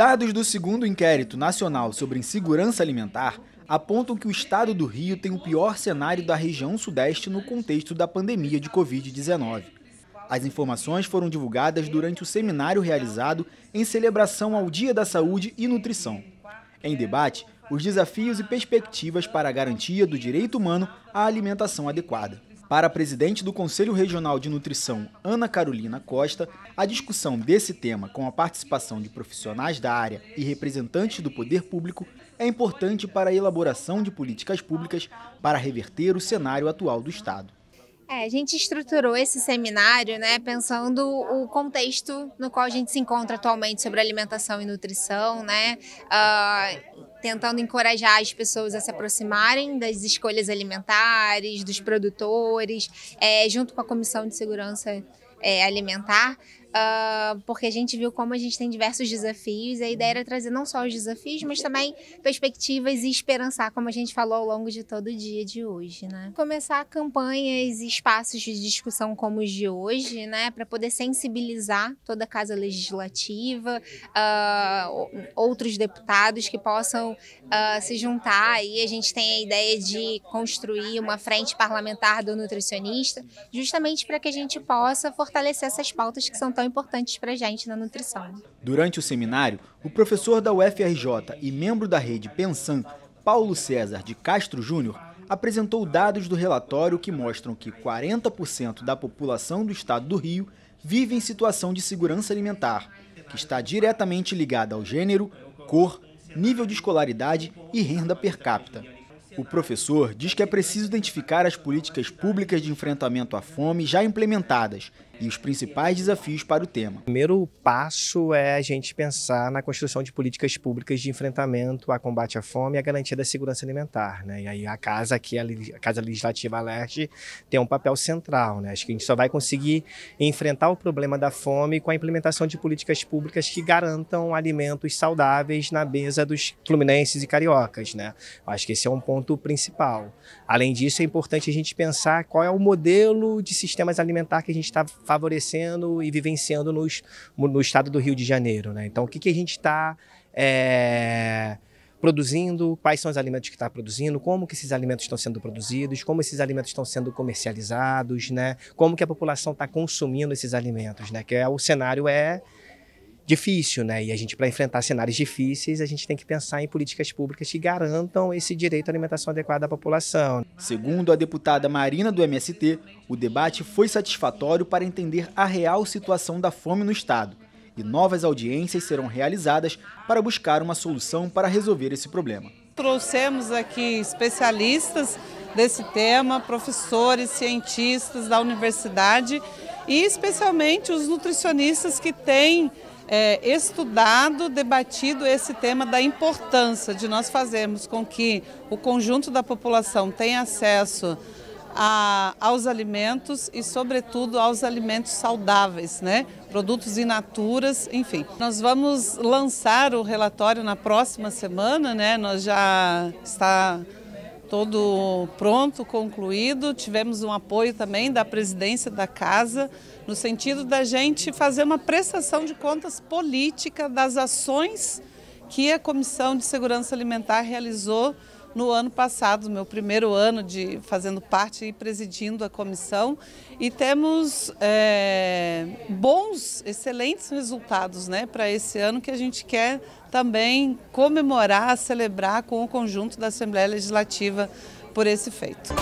Dados do segundo inquérito nacional sobre insegurança alimentar apontam que o estado do Rio tem o pior cenário da região sudeste no contexto da pandemia de Covid-19. As informações foram divulgadas durante o seminário realizado em celebração ao Dia da Saúde e Nutrição. Em debate, os desafios e perspectivas para a garantia do direito humano à alimentação adequada. Para a presidente do Conselho Regional de Nutrição, Ana Carolina Costa, a discussão desse tema, com a participação de profissionais da área e representantes do poder público, é importante para a elaboração de políticas públicas para reverter o cenário atual do Estado. É, a gente estruturou esse seminário, né, pensando o contexto no qual a gente se encontra atualmente sobre alimentação e nutrição, né, uh, tentando encorajar as pessoas a se aproximarem das escolhas alimentares, dos produtores, é, junto com a Comissão de Segurança é, Alimentar, Uh, porque a gente viu como a gente tem diversos desafios, e a ideia era trazer não só os desafios, mas também perspectivas e esperançar, como a gente falou ao longo de todo o dia de hoje, né? Começar campanhas e espaços de discussão como os de hoje, né, para poder sensibilizar toda a casa legislativa, uh, outros deputados que possam uh, se juntar, e a gente tem a ideia de construir uma frente parlamentar do nutricionista, justamente para que a gente possa fortalecer essas pautas que são tão tão importantes para a gente na nutrição. Né? Durante o seminário, o professor da UFRJ e membro da rede Pensan, Paulo César de Castro Júnior, apresentou dados do relatório que mostram que 40% da população do estado do Rio vive em situação de segurança alimentar, que está diretamente ligada ao gênero, cor, nível de escolaridade e renda per capita. O professor diz que é preciso identificar as políticas públicas de enfrentamento à fome já implementadas e os principais desafios para o tema. O primeiro passo é a gente pensar na construção de políticas públicas de enfrentamento a combate à fome e à garantia da segurança alimentar. Né? E aí a casa aqui, a Casa Legislativa alerte tem um papel central. Né? Acho que a gente só vai conseguir enfrentar o problema da fome com a implementação de políticas públicas que garantam alimentos saudáveis na mesa dos fluminenses e cariocas. Né? Acho que esse é um ponto principal. Além disso, é importante a gente pensar qual é o modelo de sistemas alimentar que a gente está favorecendo e vivenciando nos, no estado do Rio de Janeiro. Né? Então, o que, que a gente está é, produzindo, quais são os alimentos que está produzindo, como que esses alimentos estão sendo produzidos, como esses alimentos estão sendo comercializados, né? como que a população está consumindo esses alimentos, né? que é, o cenário é difícil, né? E a gente, para enfrentar cenários difíceis, a gente tem que pensar em políticas públicas que garantam esse direito à alimentação adequada da população. Segundo a deputada Marina do MST, o debate foi satisfatório para entender a real situação da fome no Estado. E novas audiências serão realizadas para buscar uma solução para resolver esse problema. Trouxemos aqui especialistas desse tema, professores, cientistas da universidade e especialmente os nutricionistas que têm é, estudado, debatido esse tema da importância de nós fazermos com que o conjunto da população tenha acesso a, aos alimentos e, sobretudo, aos alimentos saudáveis, né? produtos in naturas, enfim. Nós vamos lançar o relatório na próxima semana, né? nós já está todo pronto, concluído. Tivemos um apoio também da presidência da casa, no sentido da gente fazer uma prestação de contas política das ações que a Comissão de Segurança Alimentar realizou no ano passado, meu primeiro ano de fazendo parte e presidindo a comissão, e temos é, bons, excelentes resultados né, para esse ano que a gente quer também comemorar, celebrar com o conjunto da Assembleia Legislativa por esse feito.